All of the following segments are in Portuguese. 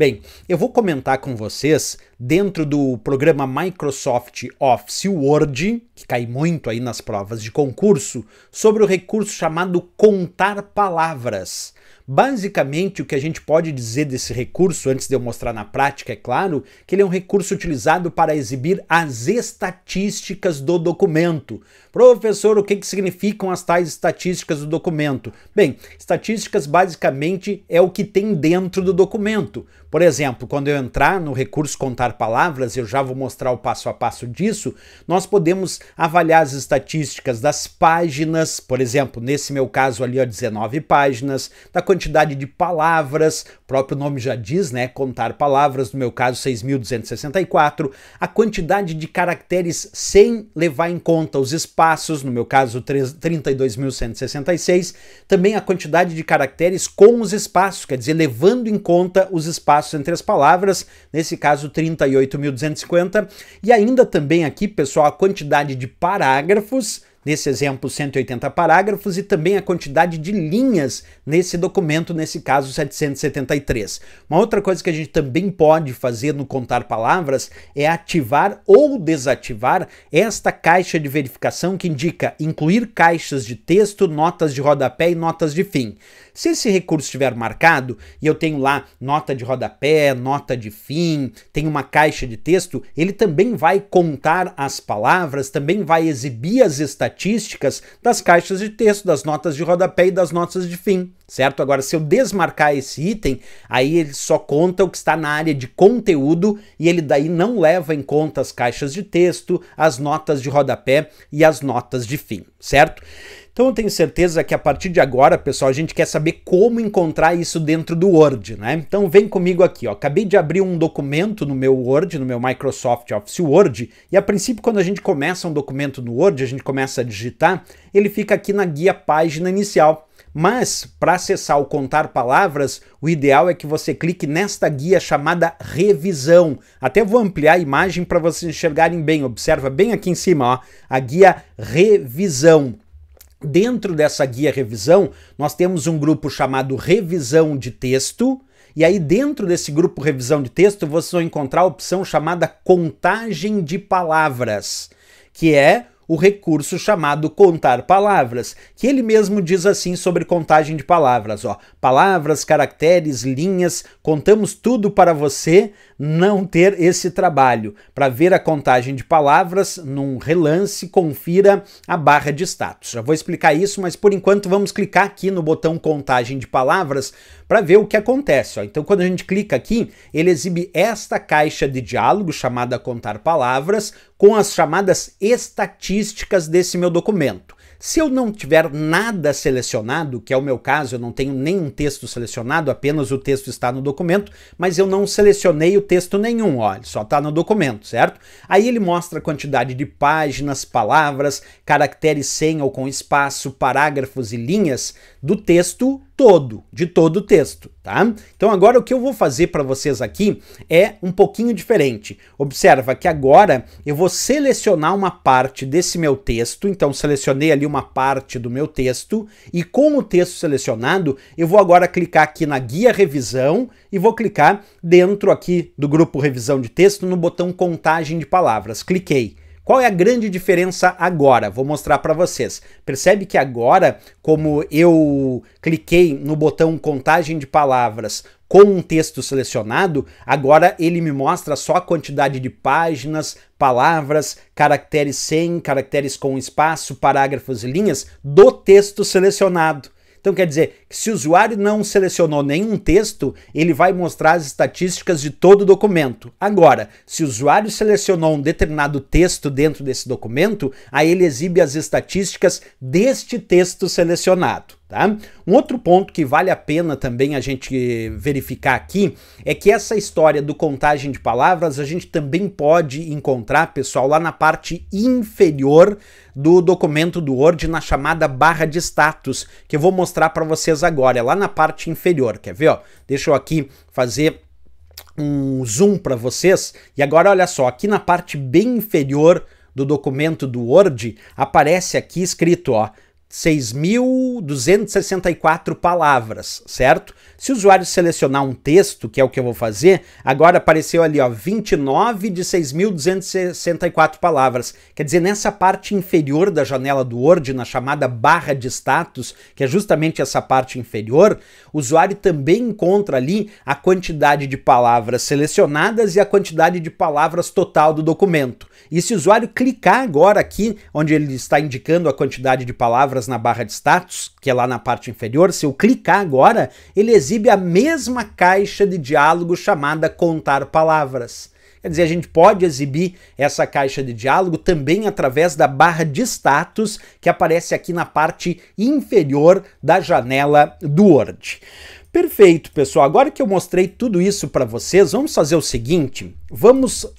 Bem, eu vou comentar com vocês dentro do programa Microsoft Office Word, que cai muito aí nas provas de concurso, sobre o recurso chamado contar palavras. Basicamente, o que a gente pode dizer desse recurso, antes de eu mostrar na prática, é claro, que ele é um recurso utilizado para exibir as estatísticas do documento. Professor, o que, que significam as tais estatísticas do documento? Bem, estatísticas basicamente é o que tem dentro do documento. Por exemplo, quando eu entrar no recurso contar palavras, eu já vou mostrar o passo a passo disso, nós podemos avaliar as estatísticas das páginas, por exemplo, nesse meu caso ali, ó, 19 páginas, da quantidade de palavras, o próprio nome já diz, né, contar palavras, no meu caso 6.264, a quantidade de caracteres sem levar em conta os espaços, no meu caso 32.166, também a quantidade de caracteres com os espaços, quer dizer, levando em conta os espaços Espaço entre as palavras, nesse caso 38.250, e ainda também aqui, pessoal, a quantidade de parágrafos nesse exemplo 180 parágrafos, e também a quantidade de linhas nesse documento, nesse caso 773. Uma outra coisa que a gente também pode fazer no contar palavras é ativar ou desativar esta caixa de verificação que indica incluir caixas de texto, notas de rodapé e notas de fim. Se esse recurso estiver marcado e eu tenho lá nota de rodapé, nota de fim, tem uma caixa de texto, ele também vai contar as palavras, também vai exibir as estatísticas estatísticas das caixas de texto, das notas de rodapé e das notas de fim, certo? Agora, se eu desmarcar esse item, aí ele só conta o que está na área de conteúdo e ele daí não leva em conta as caixas de texto, as notas de rodapé e as notas de fim, certo? Então eu tenho certeza que a partir de agora, pessoal, a gente quer saber como encontrar isso dentro do Word, né? Então vem comigo aqui, ó. Acabei de abrir um documento no meu Word, no meu Microsoft Office Word, e a princípio quando a gente começa um documento no Word, a gente começa a digitar, ele fica aqui na guia página inicial. Mas para acessar o contar palavras, o ideal é que você clique nesta guia chamada revisão. Até vou ampliar a imagem para vocês enxergarem bem. Observa bem aqui em cima, ó, a guia revisão. Dentro dessa guia revisão, nós temos um grupo chamado Revisão de Texto, e aí dentro desse grupo Revisão de Texto, vocês vão encontrar a opção chamada Contagem de Palavras, que é o recurso chamado contar palavras, que ele mesmo diz assim sobre contagem de palavras, ó. Palavras, caracteres, linhas, contamos tudo para você não ter esse trabalho. Para ver a contagem de palavras, num relance, confira a barra de status. Já vou explicar isso, mas por enquanto vamos clicar aqui no botão contagem de palavras para ver o que acontece. Ó. Então, quando a gente clica aqui, ele exibe esta caixa de diálogo chamada contar palavras com as chamadas estatísticas desse meu documento. Se eu não tiver nada selecionado, que é o meu caso, eu não tenho nenhum texto selecionado, apenas o texto está no documento, mas eu não selecionei o texto nenhum, olha, só está no documento, certo? Aí ele mostra a quantidade de páginas, palavras, caracteres sem ou com espaço, parágrafos e linhas do texto todo, de todo o texto, tá? Então agora o que eu vou fazer para vocês aqui é um pouquinho diferente. Observa que agora eu vou selecionar uma parte desse meu texto, então selecionei ali uma parte do meu texto e com o texto selecionado, eu vou agora clicar aqui na guia revisão e vou clicar dentro aqui do grupo revisão de texto no botão contagem de palavras. Cliquei qual é a grande diferença agora? Vou mostrar para vocês. Percebe que agora, como eu cliquei no botão contagem de palavras com um texto selecionado, agora ele me mostra só a quantidade de páginas, palavras, caracteres sem, caracteres com espaço, parágrafos e linhas do texto selecionado. Então quer dizer que se o usuário não selecionou nenhum texto, ele vai mostrar as estatísticas de todo o documento. Agora, se o usuário selecionou um determinado texto dentro desse documento, aí ele exibe as estatísticas deste texto selecionado. Tá? Um outro ponto que vale a pena também a gente verificar aqui é que essa história do contagem de palavras a gente também pode encontrar, pessoal, lá na parte inferior do documento do Word, na chamada barra de status, que eu vou mostrar para vocês agora, é lá na parte inferior. Quer ver? Ó? Deixa eu aqui fazer um zoom para vocês. E agora olha só, aqui na parte bem inferior do documento do Word aparece aqui escrito, ó 6.264 palavras, certo? Se o usuário selecionar um texto, que é o que eu vou fazer, agora apareceu ali, ó, 29 de 6.264 palavras. Quer dizer, nessa parte inferior da janela do Word, na chamada barra de status, que é justamente essa parte inferior, o usuário também encontra ali a quantidade de palavras selecionadas e a quantidade de palavras total do documento. E se o usuário clicar agora aqui, onde ele está indicando a quantidade de palavras na barra de status, que é lá na parte inferior, se eu clicar agora, ele exibe a mesma caixa de diálogo chamada contar palavras. Quer dizer, a gente pode exibir essa caixa de diálogo também através da barra de status que aparece aqui na parte inferior da janela do Word. Perfeito, pessoal. Agora que eu mostrei tudo isso para vocês, vamos fazer o seguinte: vamos, uh,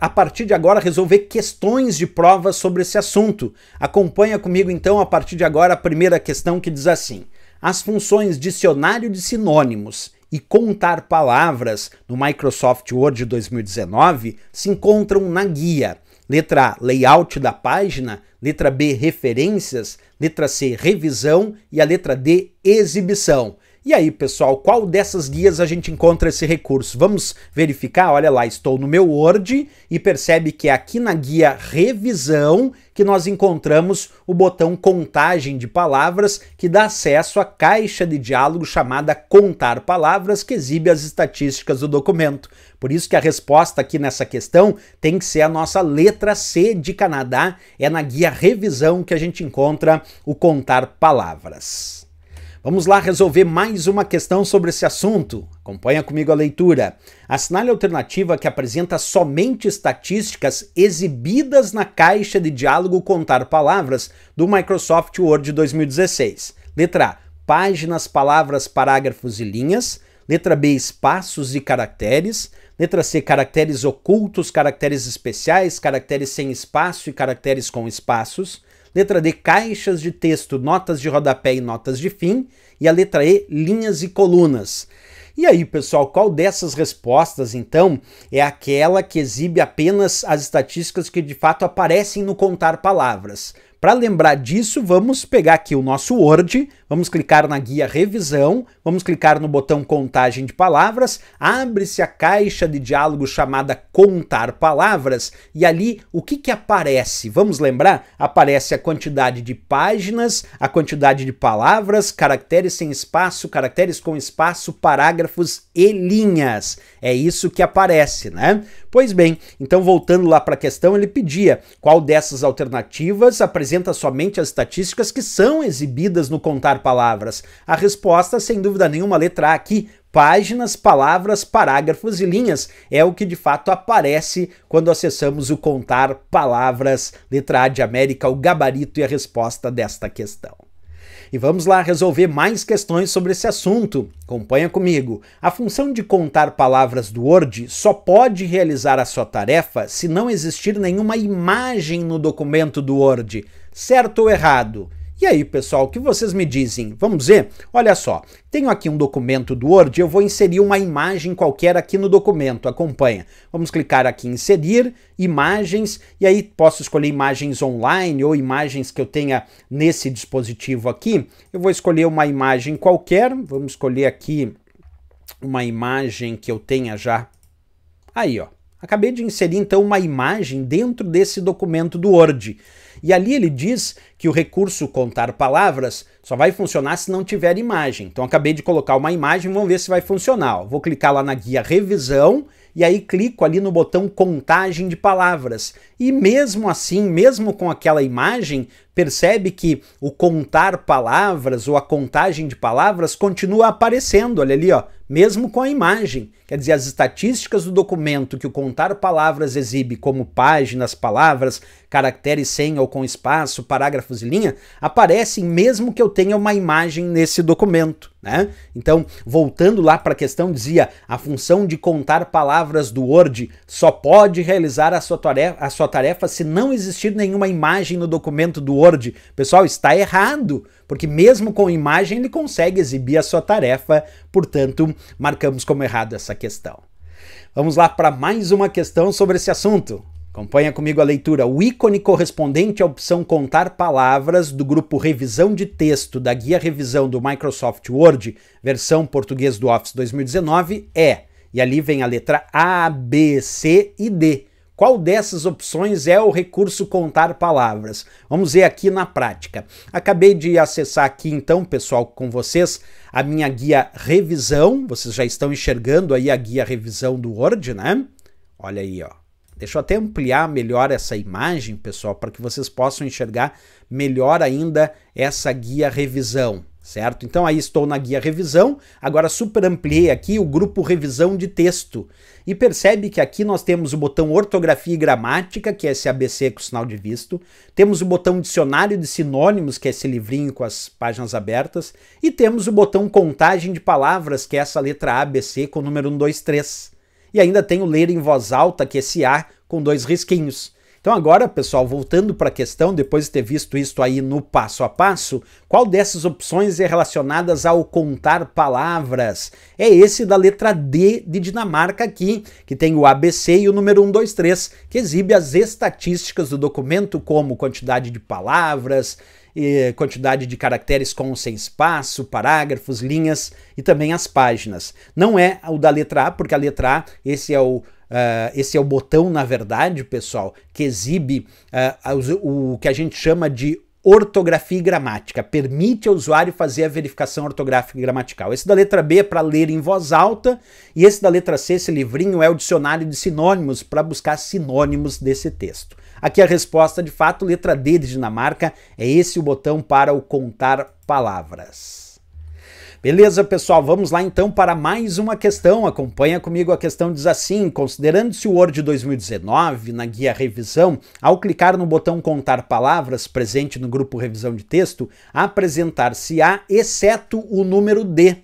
a partir de agora, resolver questões de prova sobre esse assunto. Acompanha comigo, então, a partir de agora, a primeira questão que diz assim: As funções dicionário de sinônimos e contar palavras no Microsoft Word 2019 se encontram na guia. Letra A, layout da página. Letra B, referências. Letra C, revisão. E a letra D, exibição. E aí, pessoal, qual dessas guias a gente encontra esse recurso? Vamos verificar? Olha lá, estou no meu Word e percebe que é aqui na guia Revisão que nós encontramos o botão Contagem de Palavras, que dá acesso à caixa de diálogo chamada Contar Palavras, que exibe as estatísticas do documento. Por isso que a resposta aqui nessa questão tem que ser a nossa letra C de Canadá, é na guia Revisão que a gente encontra o Contar Palavras. Vamos lá resolver mais uma questão sobre esse assunto. Acompanha comigo a leitura. Assinale a alternativa que apresenta somente estatísticas exibidas na caixa de diálogo Contar Palavras do Microsoft Word 2016. Letra A: páginas, palavras, parágrafos e linhas. Letra B: espaços e caracteres. Letra C: caracteres ocultos, caracteres especiais, caracteres sem espaço e caracteres com espaços. Letra D, caixas de texto, notas de rodapé e notas de fim. E a letra E, linhas e colunas. E aí, pessoal, qual dessas respostas, então, é aquela que exibe apenas as estatísticas que de fato aparecem no contar palavras? Para lembrar disso, vamos pegar aqui o nosso Word, vamos clicar na guia revisão, vamos clicar no botão contagem de palavras, abre-se a caixa de diálogo chamada contar palavras e ali o que que aparece? Vamos lembrar? Aparece a quantidade de páginas, a quantidade de palavras, caracteres sem espaço, caracteres com espaço, parágrafos e linhas. É isso que aparece, né? Pois bem, então voltando lá para a questão, ele pedia qual dessas alternativas apresenta somente as estatísticas que são exibidas no contar palavras. A resposta, sem dúvida nenhuma, letra A aqui, páginas, palavras, parágrafos e linhas é o que de fato aparece quando acessamos o contar palavras, letra A de América, o gabarito e a resposta desta questão e vamos lá resolver mais questões sobre esse assunto. Acompanha comigo. A função de contar palavras do Word só pode realizar a sua tarefa se não existir nenhuma imagem no documento do Word. Certo ou errado? E aí, pessoal, o que vocês me dizem? Vamos ver? Olha só, tenho aqui um documento do Word, eu vou inserir uma imagem qualquer aqui no documento, acompanha. Vamos clicar aqui em inserir, imagens, e aí posso escolher imagens online ou imagens que eu tenha nesse dispositivo aqui. Eu vou escolher uma imagem qualquer, vamos escolher aqui uma imagem que eu tenha já. Aí, ó. Acabei de inserir então uma imagem dentro desse documento do Word. E ali ele diz que o recurso contar palavras só vai funcionar se não tiver imagem. Então acabei de colocar uma imagem, vamos ver se vai funcionar. Vou clicar lá na guia revisão e aí clico ali no botão contagem de palavras. E mesmo assim, mesmo com aquela imagem, percebe que o contar palavras ou a contagem de palavras continua aparecendo, olha ali, ó, mesmo com a imagem. Quer dizer, as estatísticas do documento que o contar palavras exibe, como páginas, palavras, caracteres sem ou com espaço, parágrafos e linha, aparecem mesmo que eu tenha uma imagem nesse documento. Né? Então, voltando lá para a questão, dizia: a função de contar palavras do Word só pode realizar a sua tarefa, a sua tarefa se não existir nenhuma imagem no documento do Word Word. Pessoal, está errado, porque mesmo com imagem ele consegue exibir a sua tarefa, portanto, marcamos como errado essa questão. Vamos lá para mais uma questão sobre esse assunto. Acompanha comigo a leitura. O ícone correspondente à opção Contar Palavras do grupo Revisão de Texto da Guia Revisão do Microsoft Word, versão português do Office 2019, é. E ali vem a letra A, B, C e D. Qual dessas opções é o recurso contar palavras? Vamos ver aqui na prática. Acabei de acessar aqui então, pessoal, com vocês a minha guia revisão. Vocês já estão enxergando aí a guia revisão do Word, né? Olha aí, ó. Deixa eu até ampliar melhor essa imagem, pessoal, para que vocês possam enxergar melhor ainda essa guia revisão certo? Então aí estou na guia revisão, agora superampliei aqui o grupo revisão de texto e percebe que aqui nós temos o botão ortografia e gramática, que é esse ABC com sinal de visto, temos o botão dicionário de sinônimos, que é esse livrinho com as páginas abertas, e temos o botão contagem de palavras, que é essa letra ABC com o número 123. E ainda tem o ler em voz alta, que é esse A com dois risquinhos. Então, agora, pessoal, voltando para a questão, depois de ter visto isso aí no passo a passo, qual dessas opções é relacionadas ao contar palavras? É esse da letra D de Dinamarca aqui, que tem o ABC e o número 123, que exibe as estatísticas do documento, como quantidade de palavras, quantidade de caracteres com ou sem espaço, parágrafos, linhas e também as páginas. Não é o da letra A, porque a letra A, esse é o Uh, esse é o botão, na verdade, pessoal, que exibe uh, ah, o, o que a gente chama de ortografia e gramática, permite ao usuário fazer a verificação ortográfica e gramatical. Esse da letra B é para ler em voz alta, e esse da letra C, esse livrinho, é o dicionário de sinônimos para buscar sinônimos desse texto. Aqui a resposta, de fato, letra D de Dinamarca, é esse o botão para o contar palavras. Beleza, pessoal? Vamos lá então para mais uma questão. Acompanha comigo. A questão diz assim: considerando-se o Word 2019 na guia revisão, ao clicar no botão contar palavras presente no grupo revisão de texto, apresentar-se-á exceto o número D.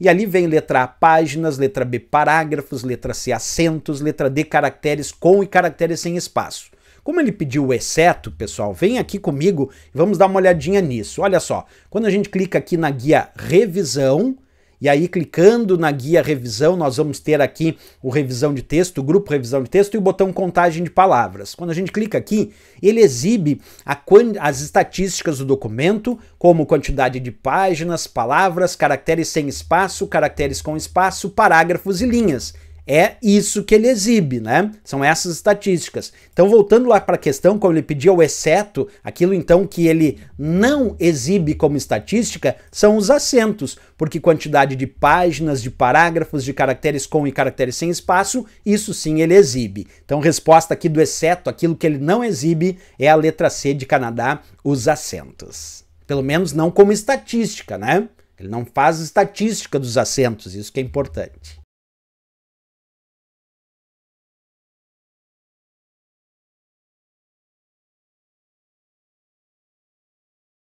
E ali vem letra A páginas, letra B parágrafos, letra C acentos, letra D caracteres com e caracteres sem espaço. Como ele pediu o exceto, pessoal, vem aqui comigo e vamos dar uma olhadinha nisso. Olha só, quando a gente clica aqui na guia revisão, e aí clicando na guia revisão, nós vamos ter aqui o revisão de texto, o grupo revisão de texto e o botão contagem de palavras. Quando a gente clica aqui, ele exibe a, as estatísticas do documento, como quantidade de páginas, palavras, caracteres sem espaço, caracteres com espaço, parágrafos e linhas. É isso que ele exibe, né? São essas estatísticas. Então, voltando lá para a questão, como ele pediu o exceto, aquilo então que ele não exibe como estatística são os acentos, porque quantidade de páginas, de parágrafos, de caracteres com e caracteres sem espaço, isso sim ele exibe. Então, resposta aqui do exceto, aquilo que ele não exibe, é a letra C de Canadá, os acentos. Pelo menos não como estatística, né? Ele não faz estatística dos acentos, isso que é importante.